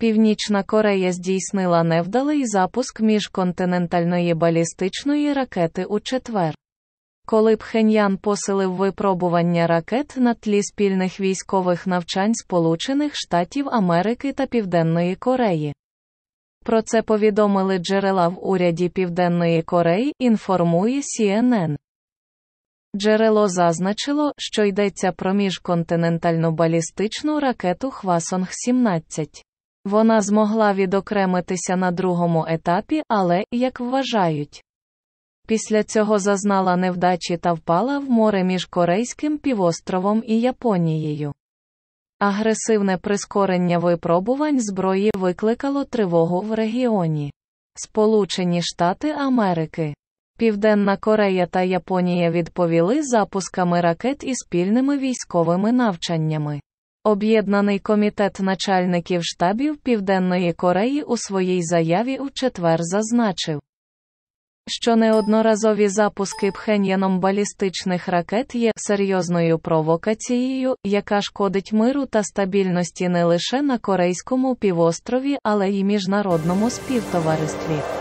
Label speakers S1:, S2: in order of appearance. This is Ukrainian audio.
S1: Північна Корея здійснила невдалий запуск міжконтинентальної балістичної ракети у четвер. Коли Пхеньян посилив випробування ракет на тлі спільних військових навчань Сполучених Штатів Америки та Південної Кореї. Про це повідомили джерела в уряді Південної Кореї, інформує CNN. Джерело зазначило, що йдеться про міжконтинентальну балістичну ракету Хвасонг 17. Вона змогла відокремитися на другому етапі, але, як вважають, після цього зазнала невдачі та впала в море між Корейським півостровом і Японією. Агресивне прискорення випробувань зброї викликало тривогу в регіоні. Сполучені Штати Америки, Південна Корея та Японія відповіли запусками ракет і спільними військовими навчаннями. Об'єднаний комітет начальників штабів Південної Кореї у своїй заяві у четвер зазначив, що неодноразові запуски Пхеньяном балістичних ракет є серйозною провокацією, яка шкодить миру та стабільності не лише на Корейському півострові, але й міжнародному співтоваристві.